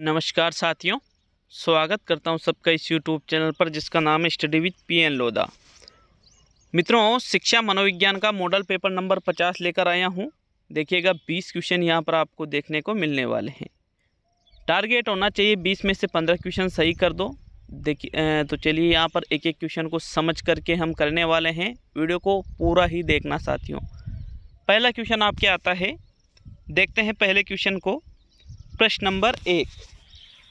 नमस्कार साथियों स्वागत करता हूं सबका इस यूट्यूब चैनल पर जिसका नाम है study with P N Lodha मित्रों शिक्षा मनोविज्ञान का मॉडल पेपर नंबर पचास लेकर आया हूं देखिएगा बीस क्वेश्चन यहां पर आपको देखने को मिलने वाले हैं टारगेट होना चाहिए बीस में से पंद्रह क्वेश्चन सही कर दो देखिए तो चलिए यहाँ पर एक एक क्वेश्चन को समझ करके हम करने वाले हैं वीडियो को पूरा ही देखना साथियों पहला क्वेश्चन आपके आता है देखते हैं पहले क्वेश्चन को प्रश्न नंबर एक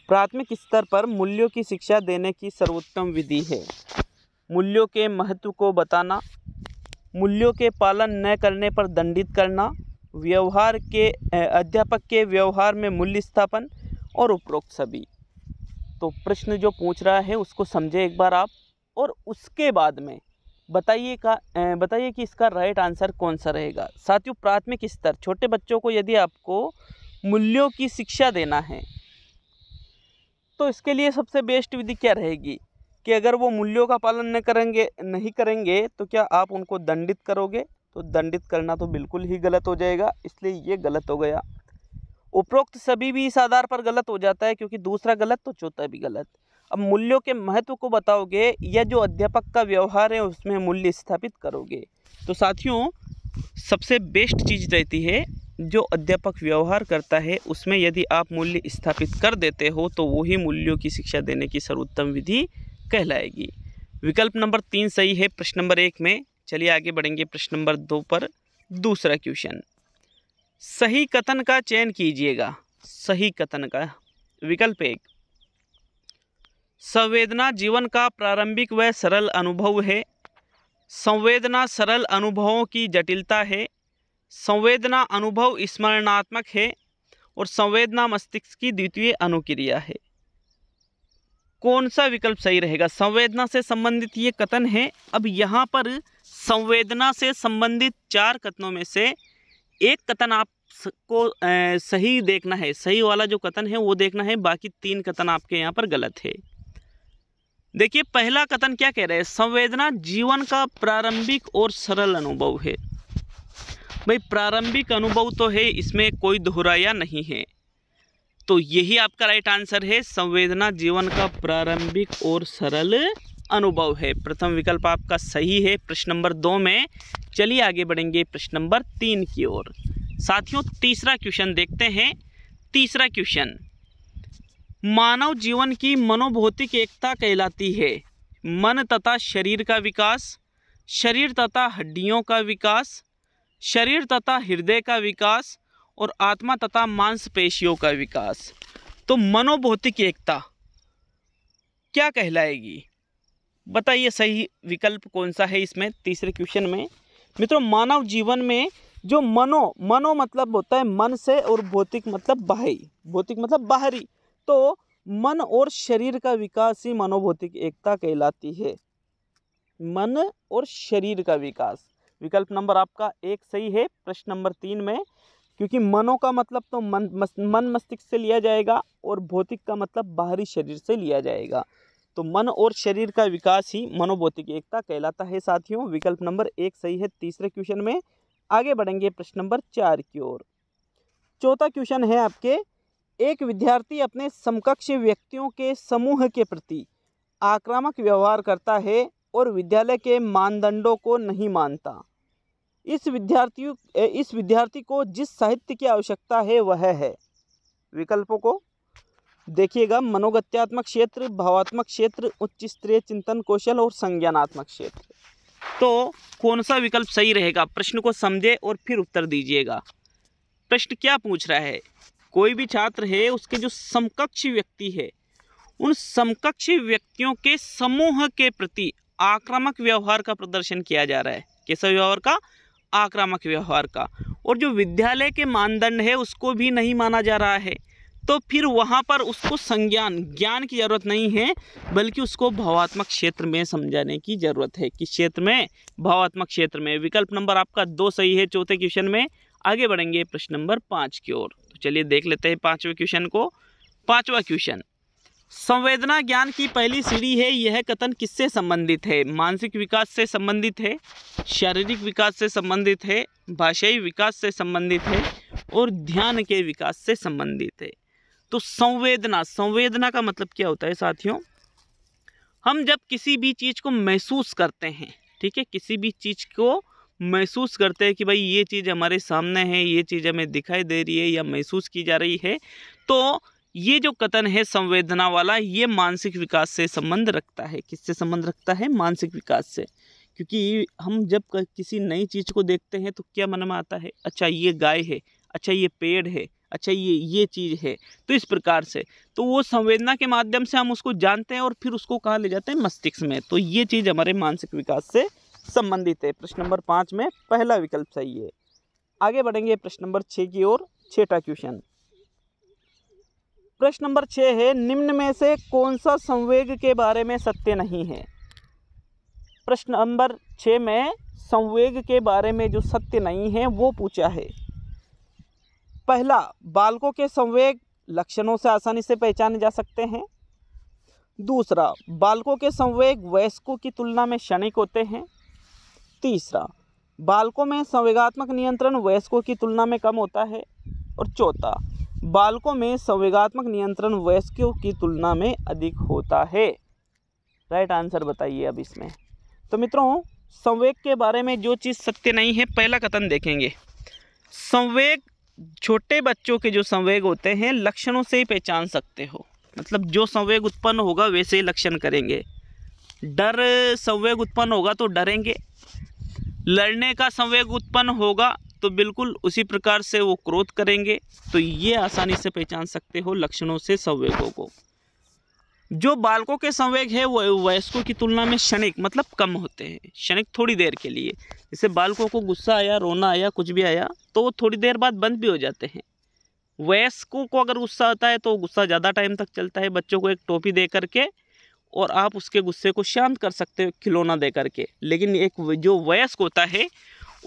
प्राथमिक स्तर पर मूल्यों की शिक्षा देने की सर्वोत्तम विधि है मूल्यों के महत्व को बताना मूल्यों के पालन न करने पर दंडित करना व्यवहार के अध्यापक के व्यवहार में मूल्य स्थापन और उपरोक्त सभी तो प्रश्न जो पूछ रहा है उसको समझे एक बार आप और उसके बाद में बताइए का बताइए कि इसका राइट आंसर कौन सा रहेगा साथियों प्राथमिक स्तर छोटे बच्चों को यदि आपको मूल्यों की शिक्षा देना है तो इसके लिए सबसे बेस्ट विधि क्या रहेगी कि अगर वो मूल्यों का पालन नहीं करेंगे नहीं करेंगे तो क्या आप उनको दंडित करोगे तो दंडित करना तो बिल्कुल ही गलत हो जाएगा इसलिए ये गलत हो गया उपरोक्त सभी भी इस आधार पर गलत हो जाता है क्योंकि दूसरा गलत तो चौथा भी गलत अब मूल्यों के महत्व को बताओगे या जो अध्यापक का व्यवहार है उसमें मूल्य स्थापित करोगे तो साथियों सबसे बेस्ट चीज़ रहती है जो अध्यापक व्यवहार करता है उसमें यदि आप मूल्य स्थापित कर देते हो तो वही मूल्यों की शिक्षा देने की सर्वोत्तम विधि कहलाएगी विकल्प नंबर तीन सही है प्रश्न नंबर एक में चलिए आगे बढ़ेंगे प्रश्न नंबर दो पर दूसरा क्वेश्चन सही कथन का चयन कीजिएगा सही कथन का विकल्प एक संवेदना जीवन का प्रारंभिक व सरल अनुभव है संवेदना सरल अनुभवों की जटिलता है संवेदना अनुभव स्मरणात्मक है और संवेदना मस्तिष्क की द्वितीय अनुक्रिया है कौन सा विकल्प सही रहेगा संवेदना से संबंधित ये कथन है अब यहाँ पर संवेदना से संबंधित चार कथनों में से एक कथन आपको सही देखना है सही वाला जो कथन है वो देखना है बाकी तीन कथन आपके यहाँ पर गलत है देखिए पहला कथन क्या कह रहा है संवेदना जीवन का प्रारंभिक और सरल अनुभव है भाई प्रारंभिक अनुभव तो है इसमें कोई दोहराया नहीं है तो यही आपका राइट आंसर है संवेदना जीवन का प्रारंभिक और सरल अनुभव है प्रथम विकल्प आपका सही है प्रश्न नंबर दो में चलिए आगे बढ़ेंगे प्रश्न नंबर तीन की ओर साथियों तीसरा क्वेश्चन देखते हैं तीसरा क्वेश्चन मानव जीवन की मनोभौतिक एकता कहलाती है मन तथा शरीर का विकास शरीर तथा हड्डियों का विकास शरीर तथा हृदय का विकास और आत्मा तथा मांसपेशियों का विकास तो मनोभौतिक एकता क्या कहलाएगी बताइए सही विकल्प कौन सा है इसमें तीसरे क्वेश्चन में मित्रों मानव जीवन में जो मनो मनो मतलब होता है मन से और भौतिक मतलब बाहरी भौतिक मतलब बाहरी तो मन और शरीर का विकास ही मनोभौतिक एकता कहलाती है मन और शरीर का विकास विकल्प नंबर आपका एक सही है प्रश्न नंबर तीन में क्योंकि मनो का मतलब तो मन मस, मन मस्तिष्क से लिया जाएगा और भौतिक का मतलब बाहरी शरीर से लिया जाएगा तो मन और शरीर का विकास ही मनोभौतिक एकता कहलाता है साथियों विकल्प नंबर एक सही है तीसरे क्वेश्चन में आगे बढ़ेंगे प्रश्न नंबर चार की ओर चौथा क्वेश्चन है आपके एक विद्यार्थी अपने समकक्ष व्यक्तियों के समूह के प्रति आक्रामक व्यवहार करता है और विद्यालय के मानदंडों को नहीं मानता इस विद्यार्थियों इस विद्यार्थी को जिस साहित्य की आवश्यकता है वह है विकल्पों को देखिएगा मनोगत्यात्मक क्षेत्र भावात्मक क्षेत्र उच्च स्तरीय चिंतन कौशल और संज्ञानात्मक क्षेत्र तो कौन सा विकल्प सही रहेगा प्रश्न को समझे और फिर उत्तर दीजिएगा प्रश्न क्या पूछ रहा है कोई भी छात्र है उसके जो समकक्ष व्यक्ति है उन समकक्ष व्यक्तियों के समूह के प्रति आक्रामक व्यवहार का प्रदर्शन किया जा रहा है कैसा व्यवहार का आक्रामक व्यवहार का और जो विद्यालय के मानदंड है उसको भी नहीं माना जा रहा है तो फिर वहाँ पर उसको संज्ञान ज्ञान की ज़रूरत नहीं है बल्कि उसको भावात्मक क्षेत्र में समझाने की ज़रूरत है किस क्षेत्र में भावात्मक क्षेत्र में विकल्प नंबर आपका दो सही है चौथे क्वेश्चन में आगे बढ़ेंगे प्रश्न नंबर पाँच की ओर तो चलिए देख लेते हैं पाँचवें क्वेश्चन को पाँचवा क्वेश्चन संवेदना ज्ञान की पहली सीढ़ी है यह कथन किससे संबंधित है मानसिक विकास से संबंधित है शारीरिक विकास से संबंधित है भाषाई विकास से संबंधित है और ध्यान के विकास से संबंधित है तो संवेदना संवेदना का मतलब क्या होता है साथियों हम जब किसी भी चीज़ को महसूस करते हैं ठीक है किसी भी चीज़ को महसूस करते हैं कि भाई ये चीज़ हमारे सामने है ये चीज़ हमें दिखाई दे रही है या महसूस की जा रही है तो ये जो कथन है संवेदना वाला ये मानसिक विकास से संबंध रखता है किससे संबंध रखता है मानसिक विकास से क्योंकि हम जब किसी नई चीज़ को देखते हैं तो क्या मन में आता है अच्छा ये गाय है अच्छा ये पेड़ है अच्छा ये ये चीज़ है तो इस प्रकार से तो वो संवेदना के माध्यम से हम उसको जानते हैं और फिर उसको कहाँ ले जाते हैं मस्तिष्क में तो ये चीज़ हमारे मानसिक विकास से संबंधित है प्रश्न नंबर पाँच में पहला विकल्प सही है आगे बढ़ेंगे प्रश्न नंबर छः की ओर छठा क्वेश्चन प्रश्न नंबर छः है निम्न में से कौन सा संवेग के बारे में सत्य नहीं है प्रश्न नंबर छः में संवेग के बारे में जो सत्य नहीं है वो पूछा है पहला बालकों के संवेग लक्षणों से आसानी से पहचाने जा सकते हैं दूसरा बालकों के संवेग वयस्कों की तुलना में क्षणिक होते हैं तीसरा बालकों में संवेगात्मक नियंत्रण वयस्कों की तुलना में कम होता है और चौथा बालकों में संवेगात्मक नियंत्रण वयस्कों की तुलना में अधिक होता है राइट आंसर बताइए अब इसमें तो मित्रों संवेग के बारे में जो चीज़ सत्य नहीं है पहला कथन देखेंगे संवेग छोटे बच्चों के जो संवेग होते हैं लक्षणों से ही पहचान सकते हो मतलब जो संवेग उत्पन्न होगा वैसे ही लक्षण करेंगे डर संवेग उत्पन्न होगा तो डरेंगे लड़ने का संवेग उत्पन्न होगा तो बिल्कुल उसी प्रकार से वो क्रोध करेंगे तो ये आसानी से पहचान सकते हो लक्षणों से संवेगों को जो बालकों के संवेग है वो वयस्कों की तुलना में क्षणिक मतलब कम होते हैं क्षणिक थोड़ी देर के लिए जैसे बालकों को गुस्सा आया रोना आया कुछ भी आया तो वो थोड़ी देर बाद बंद भी हो जाते हैं वयस्कों को अगर गुस्सा आता है तो गुस्सा ज़्यादा टाइम तक चलता है बच्चों को एक टोपी दे करके और आप उसके गुस्से को शांत कर सकते हो खिलौना दे करके लेकिन एक जो वयस्क होता है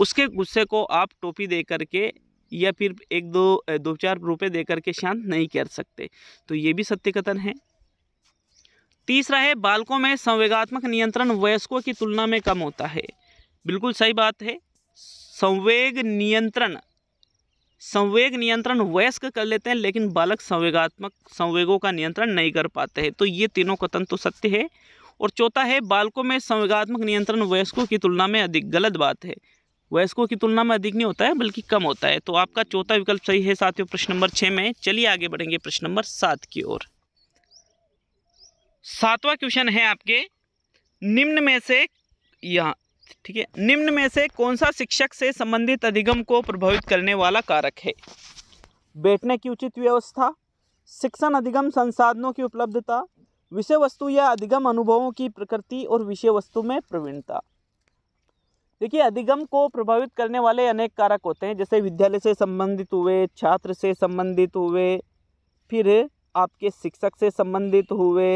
उसके गुस्से को आप टोपी दे करके या फिर एक दो दो चार रुपये दे करके शांत नहीं कर सकते तो ये भी सत्य कथन है तीसरा है बालकों में संवेगात्मक नियंत्रण वयस्कों की तुलना में कम होता है बिल्कुल सही बात है संवेग नियंत्रण संवेग नियंत्रण वयस्क कर लेते हैं लेकिन बालक संवेगात्मक संवेगों का नियंत्रण नहीं कर पाते हैं तो ये तीनों कथन तो सत्य है और चौथा है बालकों में संवेगात्मक नियंत्रण वयस्कों की तुलना में अधिक गलत बात है वयस्कों की तुलना में अधिक नहीं होता है बल्कि कम होता है तो आपका चौथा विकल्प सही है साथियों प्रश्न नंबर छः में चलिए आगे बढ़ेंगे प्रश्न नंबर सात की ओर सातवां क्वेश्चन है आपके निम्न में से यहाँ ठीक है निम्न में से कौन सा शिक्षक से संबंधित अधिगम को प्रभावित करने वाला कारक है बैठने की उचित व्यवस्था शिक्षण अधिगम संसाधनों की उपलब्धता विषय वस्तु या अधिगम अनुभवों की प्रकृति और विषय वस्तु में प्रवीणता देखिए अधिगम को प्रभावित करने वाले अनेक कारक होते हैं जैसे विद्यालय से संबंधित हुए छात्र से संबंधित हुए फिर आपके शिक्षक से संबंधित हुए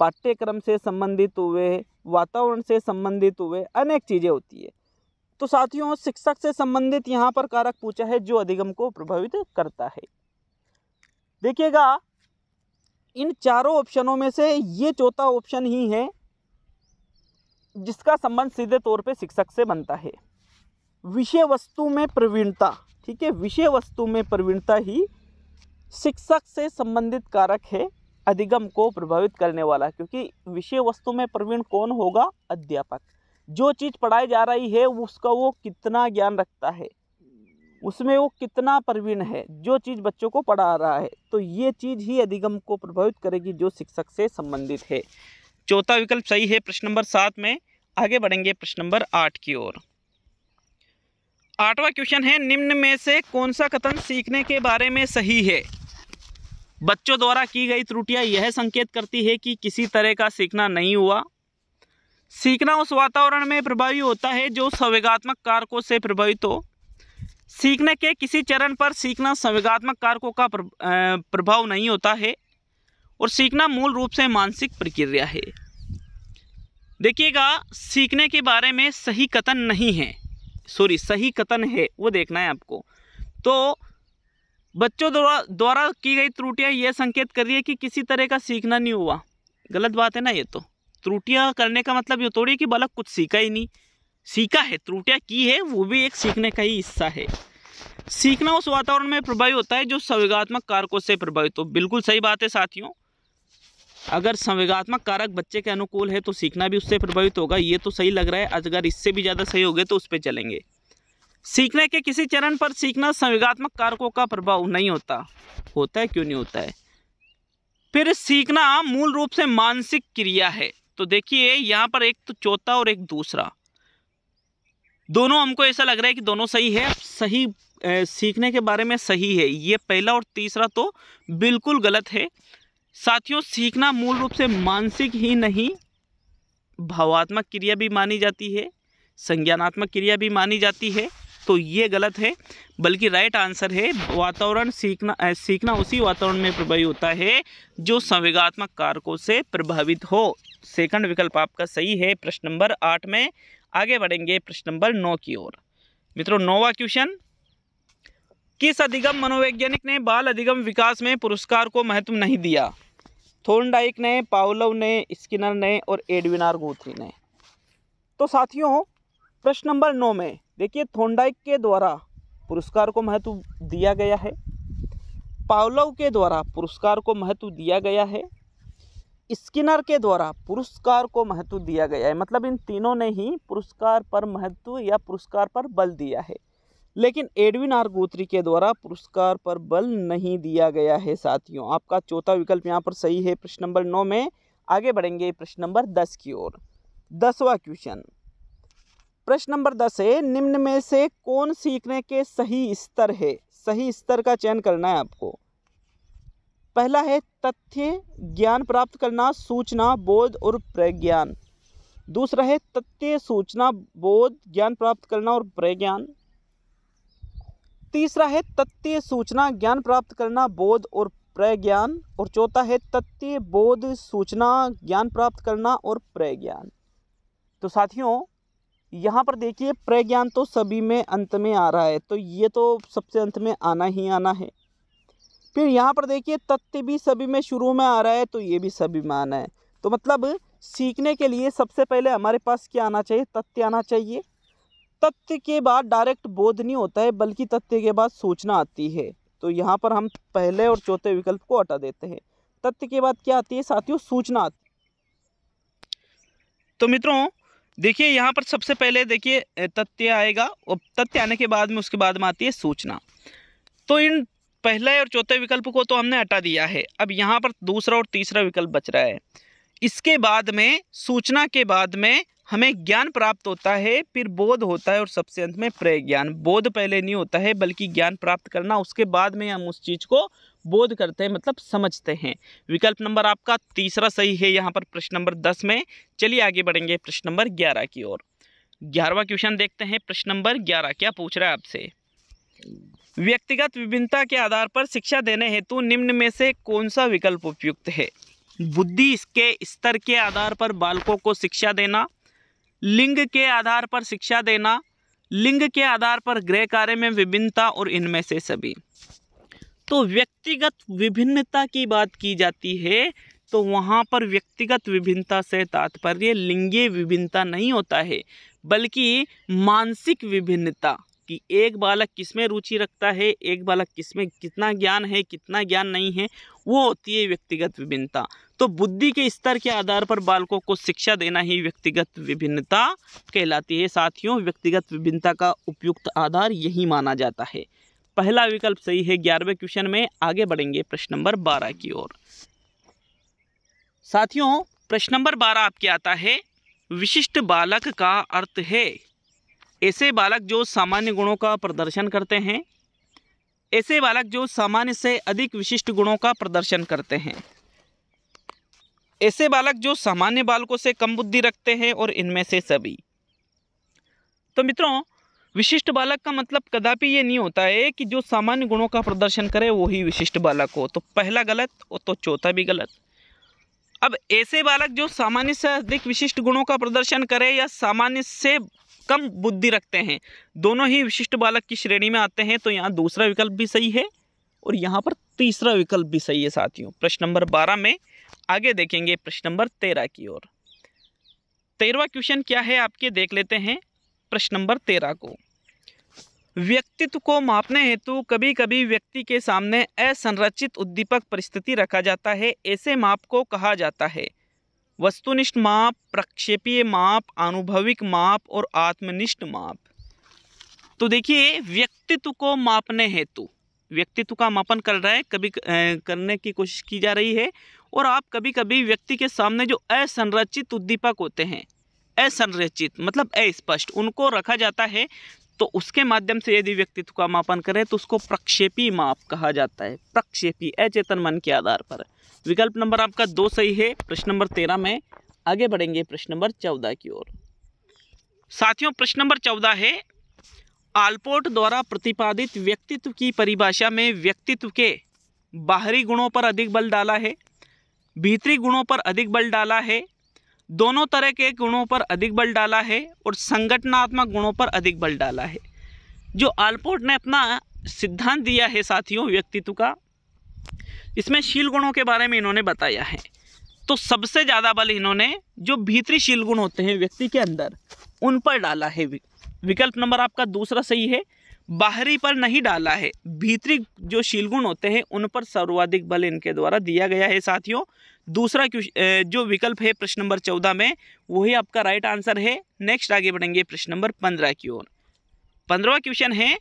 पाठ्यक्रम से संबंधित हुए वातावरण से संबंधित हुए अनेक चीज़ें होती है तो साथियों शिक्षक से संबंधित यहाँ पर कारक पूछा है जो अधिगम को प्रभावित करता है देखिएगा इन चारों ऑप्शनों में से ये चौथा ऑप्शन ही है जिसका संबंध सीधे तौर पे शिक्षक से बनता है विषय वस्तु में प्रवीणता ठीक है विषय वस्तु में प्रवीणता ही शिक्षक से संबंधित कारक है अधिगम को प्रभावित करने वाला क्योंकि विषय वस्तु में प्रवीण कौन होगा अध्यापक जो चीज़ पढ़ाई जा रही है उसका वो कितना ज्ञान रखता है उसमें वो कितना प्रवीण है जो चीज़ बच्चों को पढ़ा रहा है तो ये चीज़ ही अधिगम को प्रभावित करेगी जो शिक्षक से संबंधित है चौथा विकल्प सही है प्रश्न नंबर सात में आगे बढ़ेंगे प्रश्न नंबर आठ की ओर आठवां क्वेश्चन है निम्न में से कौन सा कथन सीखने के बारे में सही है बच्चों द्वारा की गई त्रुटियां यह संकेत करती है कि किसी तरह का सीखना नहीं हुआ सीखना उस वातावरण में प्रभावी होता है जो संवेगात्मक कारकों से प्रभावित हो सीखने के किसी चरण पर सीखना संवेगात्मक कारकों का प्रभाव नहीं होता है और सीखना मूल रूप से मानसिक प्रक्रिया है देखिएगा सीखने के बारे में सही कथन नहीं है सॉरी सही कथन है वो देखना है आपको तो बच्चों द्वारा द्वारा की गई त्रुटियां यह संकेत कर रही है कि किसी तरह का सीखना नहीं हुआ गलत बात है ना ये तो त्रुटियां करने का मतलब ये थोड़ी कि बालक कुछ सीखा ही नहीं सीखा है त्रुटियां की है वो भी एक सीखने का ही हिस्सा है सीखना उस वातावरण में प्रभावी होता है जो संवेगात्मक कारकों से प्रभावित हो बिल्कुल सही बात है साथियों अगर संवेगात्मक कारक बच्चे के अनुकूल है तो सीखना भी उससे प्रभावित होगा ये तो सही लग रहा है अगर इससे भी ज़्यादा सही हो गए तो उस पर चलेंगे सीखने के किसी चरण पर सीखना संवेगात्मक कारकों का प्रभाव नहीं होता होता है क्यों नहीं होता है फिर सीखना मूल रूप से मानसिक क्रिया है तो देखिए यहाँ पर एक तो चौथा और एक दूसरा दोनों हमको ऐसा लग रहा है कि दोनों सही है सही ए, सीखने के बारे में सही है ये पहला और तीसरा तो बिल्कुल गलत है साथियों सीखना मूल रूप से मानसिक ही नहीं भावात्मक क्रिया भी मानी जाती है संज्ञानात्मक क्रिया भी मानी जाती है तो ये गलत है बल्कि राइट आंसर है वातावरण सीखना सीखना उसी वातावरण में प्रभावी होता है जो संवेगात्मक कारकों से प्रभावित हो सेकंड विकल्प आपका सही है प्रश्न नंबर आठ में आगे बढ़ेंगे प्रश्न नंबर नौ की ओर मित्रों नौवा क्वेश्चन किस अधिगम मनोवैज्ञानिक ने बाल अधिगम विकास में पुरस्कार को महत्व नहीं दिया थोर्नडाइक ने पावलव ने स्किनर ने और एडविनार गोथरी ने तो साथियों प्रश्न नंबर नौ में देखिए थोर्नडाइक के द्वारा पुरस्कार को महत्व दिया गया है पावलव के द्वारा पुरस्कार को महत्व दिया गया है स्किनर के द्वारा पुरस्कार को महत्व दिया गया है मतलब इन तीनों ने ही पुरस्कार पर महत्व या पुरस्कार पर बल दिया है लेकिन एडविन आर गोत्री के द्वारा पुरस्कार पर बल नहीं दिया गया है साथियों आपका चौथा विकल्प यहाँ पर सही है प्रश्न नंबर नौ में आगे बढ़ेंगे प्रश्न नंबर दस की ओर दसवा क्वेश्चन प्रश्न नंबर दस है निम्न में से कौन सीखने के सही स्तर है सही स्तर का चयन करना है आपको पहला है तथ्य ज्ञान प्राप्त करना सूचना बोध और प्रज्ञान दूसरा है तथ्य सूचना बोध ज्ञान प्राप्त करना और प्रज्ञान तीसरा है तथ्य सूचना ज्ञान प्राप्त करना बोध और प्रज्ञान और चौथा है तथ्य बोध सूचना ज्ञान प्राप्त करना और प्रज्ञान तो साथियों यहाँ पर देखिए प्रज्ञान तो सभी में अंत में आ रहा है तो ये तो सबसे अंत में आना ही आना है फिर यहाँ पर देखिए तथ्य भी सभी में शुरू में आ रहा है तो ये भी सभी में आना है तो मतलब सीखने के लिए सबसे पहले हमारे पास क्या आना चाहिए तथ्य आना चाहिए तथ्य के बाद डायरेक्ट बोध नहीं होता है बल्कि तथ्य के बाद सूचना आती है तो यहाँ पर हम पहले और चौथे विकल्प को हटा देते हैं तथ्य के बाद क्या आती है साथियों सूचना आती तो मित्रों देखिए यहाँ पर सबसे पहले देखिए तथ्य आएगा और तथ्य आने के बाद में उसके बाद में आती है सूचना तो इन पहले और चौथे विकल्प को तो हमने हटा दिया है अब यहाँ पर दूसरा और तीसरा विकल्प बच रहा है इसके बाद में सूचना के बाद में हमें ज्ञान प्राप्त होता है फिर बोध होता है और सबसे अंत में प्रय ज्ञान बोध पहले नहीं होता है बल्कि ज्ञान प्राप्त करना उसके बाद में हम उस चीज़ को बोध करते हैं मतलब समझते हैं विकल्प नंबर आपका तीसरा सही है यहाँ पर प्रश्न नंबर दस में चलिए आगे बढ़ेंगे प्रश्न नंबर ग्यारह की ओर ग्यारहवा क्वेश्चन देखते हैं प्रश्न नंबर ग्यारह क्या पूछ रहा है आपसे व्यक्तिगत विभिन्नता के आधार पर शिक्षा देने हेतु निम्न में से कौन सा विकल्प उपयुक्त है बुद्धि इसके स्तर के आधार पर बालकों को शिक्षा देना लिंग के आधार पर शिक्षा देना लिंग के आधार पर गृह कार्य में विभिन्नता और इनमें से सभी तो व्यक्तिगत विभिन्नता की बात की जाती है तो वहाँ पर व्यक्तिगत विभिन्नता से तात्पर्य लिंगीय विभिन्नता नहीं होता है बल्कि मानसिक विभिन्नता कि एक बालक किस में रुचि रखता है एक बालक किस में कितना ज्ञान है कितना ज्ञान नहीं है वो होती है व्यक्तिगत विभिन्नता तो बुद्धि के स्तर के आधार पर बालकों को शिक्षा देना ही व्यक्तिगत विभिन्नता कहलाती है साथियों व्यक्तिगत विभिन्नता का उपयुक्त आधार यही माना जाता है पहला विकल्प सही है ग्यारहवें क्वेश्चन में आगे बढ़ेंगे प्रश्न नंबर बारह की ओर साथियों प्रश्न नंबर बारह आपके आता है विशिष्ट बालक का अर्थ है ऐसे बालक जो सामान्य गुणों का प्रदर्शन करते हैं ऐसे बालक जो सामान्य से अधिक विशिष्ट गुणों का प्रदर्शन करते हैं ऐसे बालक जो सामान्य बालकों से कम बुद्धि रखते हैं और इनमें से सभी तो मित्रों विशिष्ट बालक का मतलब कदापि ये नहीं होता है कि जो सामान्य गुणों का प्रदर्शन करे वही विशिष्ट बालक हो तो पहला गलत और तो चौथा भी गलत अब ऐसे बालक जो सामान्य से अधिक विशिष्ट गुणों का प्रदर्शन करे या सामान्य से कम बुद्धि रखते हैं दोनों ही विशिष्ट बालक की श्रेणी में आते हैं तो यहाँ दूसरा विकल्प भी सही है और यहाँ पर तीसरा विकल्प भी सही है साथियों प्रश्न नंबर बारह में आगे देखेंगे प्रश्न नंबर तेरह की ओर तेरवा क्वेश्चन क्या है आपके देख लेते हैं प्रश्न नंबर तेरह को व्यक्तित्व को मापने हेतु कभी कभी व्यक्ति के सामने असंरचित उद्दीपक परिस्थिति रखा जाता है ऐसे माप को कहा जाता है वस्तुनिष्ठ माप प्रक्षेपीय माप आनुभविक माप और आत्मनिष्ठ माप तो देखिए व्यक्तित्व को मापने हेतु व्यक्तित्व का मापन कर रहा है कभी करने की कोशिश की जा रही है और आप कभी कभी व्यक्ति के सामने जो असंरचित उद्दीपक होते हैं असंरचित मतलब अस्पष्ट उनको रखा जाता है तो उसके माध्यम से यदि व्यक्तित्व का मापन करें तो उसको प्रक्षेपी माप कहा जाता है प्रक्षेपी अचेतन मन के आधार पर विकल्प नंबर आपका दो सही है प्रश्न नंबर तेरह में आगे बढ़ेंगे प्रश्न नंबर चौदह की ओर साथियों प्रश्न नंबर चौदह है आलपोर्ट द्वारा प्रतिपादित व्यक्तित्व की परिभाषा में व्यक्तित्व के बाहरी गुणों पर अधिक बल डाला है भीतरी गुणों पर अधिक बल डाला है दोनों तरह के गुणों पर अधिक बल डाला है और संगठनात्मक गुणों पर अधिक बल डाला है जो आलपोर्ट ने अपना सिद्धांत दिया है साथियों व्यक्तित्व का इसमें शील गुणों के बारे में इन्होंने बताया है तो सबसे ज़्यादा बल इन्होंने जो भीतरी शील गुण होते हैं व्यक्ति के अंदर उन पर डाला है विकल्प नंबर आपका दूसरा सही है बाहरी पर नहीं डाला है भीतरी जो शीलगुण होते हैं उन पर सर्वाधिक बल इनके द्वारा दिया गया है साथियों दूसरा जो विकल्प है प्रश्न नंबर चौदह में वही आपका राइट आंसर है नेक्स्ट आगे बढ़ेंगे प्रश्न नंबर पंद्रह की ओर पंद्रवा क्वेश्चन है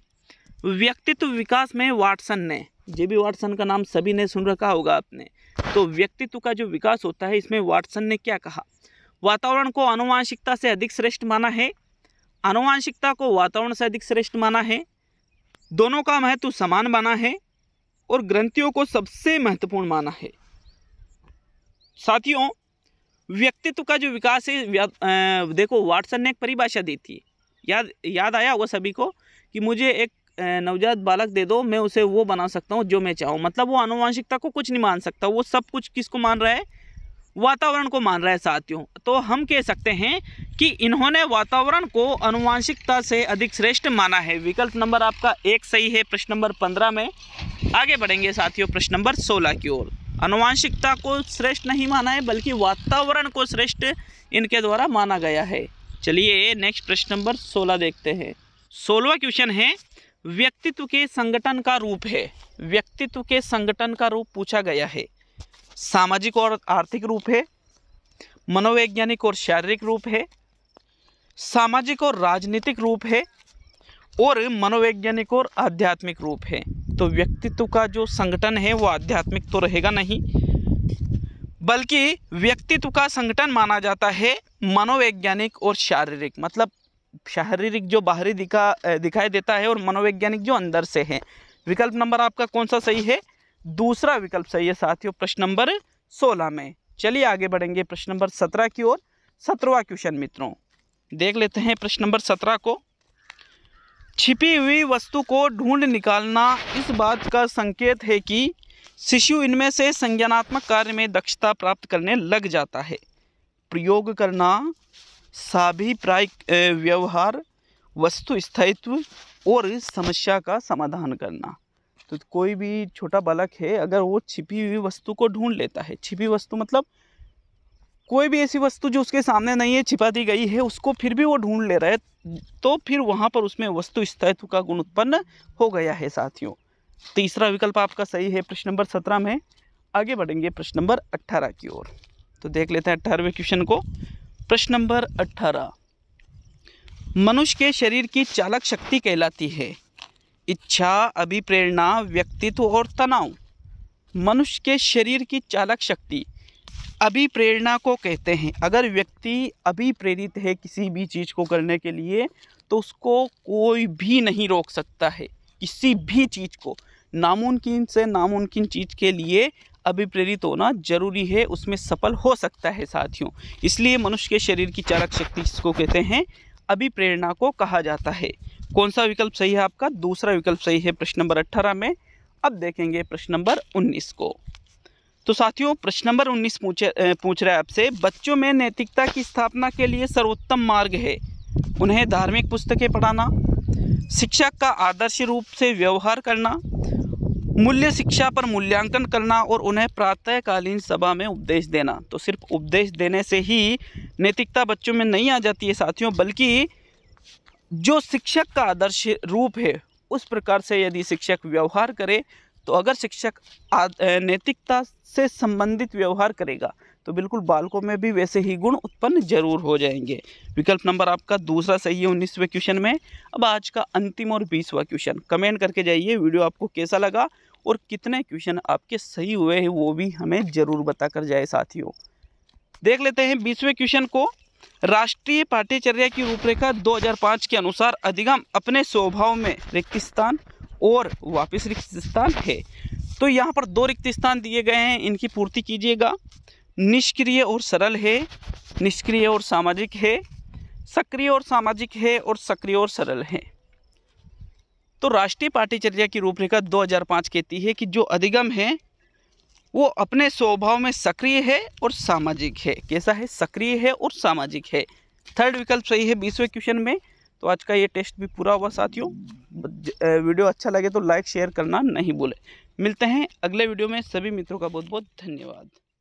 व्यक्तित्व विकास में वाटसन ने जे बी वाटसन का नाम सभी ने सुन रखा होगा आपने तो व्यक्तित्व का जो विकास होता है इसमें वाटसन ने क्या कहा वातावरण को अनुवांशिकता से अधिक श्रेष्ठ माना है अनुवांशिकता को वातावरण से अधिक श्रेष्ठ माना है दोनों का महत्व समान माना है और ग्रंथियों को सबसे महत्वपूर्ण माना है साथियों व्यक्तित्व का जो विकास है देखो वाटसन ने एक परिभाषा दी थी याद याद आया होगा सभी को कि मुझे एक नवजात बालक दे दो मैं उसे वो बना सकता हूँ जो मैं चाहूँ मतलब वो आनुवांशिकता को कुछ नहीं मान सकता वो सब कुछ किसको मान रहा है वातावरण को मान रहा है साथियों तो हम कह सकते हैं कि इन्होंने वातावरण को अनुवांशिकता से अधिक श्रेष्ठ माना है विकल्प नंबर आपका एक सही है प्रश्न नंबर पंद्रह में आगे बढ़ेंगे साथियों प्रश्न नंबर सोलह की ओर अनुवांशिकता को श्रेष्ठ नहीं माना है बल्कि वातावरण को श्रेष्ठ इनके द्वारा माना गया है चलिए नेक्स्ट प्रश्न नंबर सोलह देखते हैं सोलवा क्वेश्चन है व्यक्तित्व के संगठन का रूप है व्यक्तित्व के संगठन का रूप पूछा गया है सामाजिक और आर्थिक रूप है मनोवैज्ञानिक और शारीरिक रूप है सामाजिक और राजनीतिक रूप है और मनोवैज्ञानिक और आध्यात्मिक रूप है तो व्यक्तित्व का जो संगठन है वो आध्यात्मिक तो रहेगा नहीं बल्कि व्यक्तित्व का संगठन माना जाता है मनोवैज्ञानिक और शारीरिक मतलब शारीरिक जो बाहरी दिखा दिखाई देता है और मनोवैज्ञानिक जो अंदर से है विकल्प नंबर आपका कौन सा सही है दूसरा विकल्प सही है साथियों प्रश्न नंबर सोलह में चलिए आगे बढ़ेंगे प्रश्न नंबर सत्रह की ओर सत्रवा क्वेश्चन मित्रों देख लेते हैं प्रश्न नंबर सत्रह को छिपी हुई वस्तु को ढूंढ निकालना इस बात का संकेत है कि शिशु इनमें से संज्ञानात्मक कार्य में दक्षता प्राप्त करने लग जाता है प्रयोग करना प्राय व्यवहार वस्तु स्थायित्व और समस्या का समाधान करना तो कोई भी छोटा बालक है अगर वो छिपी हुई वस्तु को ढूंढ लेता है छिपी वस्तु मतलब कोई भी ऐसी वस्तु जो उसके सामने नहीं है छिपा दी गई है उसको फिर भी वो ढूंढ ले रहा है तो फिर वहाँ पर उसमें वस्तु स्थायित्व का गुण उत्पन्न हो गया है साथियों तीसरा विकल्प आपका सही है प्रश्न नंबर सत्रह में आगे बढ़ेंगे प्रश्न नंबर अट्ठारह की ओर तो देख लेते हैं अट्ठारहवें क्वेश्चन को प्रश्न नंबर अट्ठारह मनुष्य के शरीर की चालक शक्ति कहलाती है इच्छा अभिप्रेरणा व्यक्तित्व और तनाव मनुष्य के शरीर की चालक शक्ति अभिप्रेरणा को कहते हैं अगर व्यक्ति अभिप्रेरित है किसी भी चीज़ को करने के लिए तो उसको कोई भी नहीं रोक सकता है किसी भी चीज़ को नामुमकिन से नामुमकिन चीज़ के लिए अभिप्रेरित होना जरूरी है उसमें सफल हो सकता है साथियों इसलिए मनुष्य के शरीर की चालक शक्ति जिसको कहते हैं अभिप्रेरणा को कहा जाता है कौन सा विकल्प सही है आपका दूसरा विकल्प सही है प्रश्न नंबर अट्ठारह में अब देखेंगे प्रश्न नंबर उन्नीस को तो साथियों प्रश्न नंबर उन्नीस पूछे पूछ रहा है आपसे बच्चों में नैतिकता की स्थापना के लिए सर्वोत्तम मार्ग है उन्हें धार्मिक पुस्तकें पढ़ाना शिक्षक का आदर्श रूप से व्यवहार करना मूल्य शिक्षा पर मूल्यांकन करना और उन्हें प्रातःकालीन सभा में उपदेश देना तो सिर्फ उपदेश देने से ही नैतिकता बच्चों में नहीं आ जाती है साथियों बल्कि जो शिक्षक का आदर्श रूप है उस प्रकार से यदि शिक्षक व्यवहार करे तो अगर शिक्षक नैतिकता से संबंधित व्यवहार करेगा तो बिल्कुल बालकों में भी वैसे ही गुण उत्पन्न जरूर हो जाएंगे विकल्प नंबर आपका दूसरा सही है उन्नीसवें क्वेश्चन में अब आज का अंतिम और बीसवा क्वेश्चन कमेंट करके जाइए वीडियो आपको कैसा लगा और कितने क्वेश्चन आपके सही हुए हैं वो भी हमें ज़रूर बता कर जाए साथियों देख लेते हैं बीसवें क्वेश्चन को राष्ट्रीय पाठ्यचर्या की रूपरेखा 2005 के अनुसार अधिगम अपने स्वभाव में रिक्त स्थान और वापस रिक्त स्थान है तो यहाँ पर दो रिक्त स्थान दिए गए हैं इनकी पूर्ति कीजिएगा निष्क्रिय और सरल है निष्क्रिय और सामाजिक है सक्रिय और सामाजिक है और सक्रिय और सरल है तो राष्ट्रीय पाठ्यचर्या की रूपरेखा 2005 कहती है कि जो अधिगम है वो अपने स्वभाव में सक्रिय है और सामाजिक है कैसा है सक्रिय है और सामाजिक है थर्ड विकल्प सही है बीसवें क्वेश्चन में तो आज का ये टेस्ट भी पूरा हुआ साथियों वीडियो अच्छा लगे तो लाइक शेयर करना नहीं भूले मिलते हैं अगले वीडियो में सभी मित्रों का बहुत बहुत धन्यवाद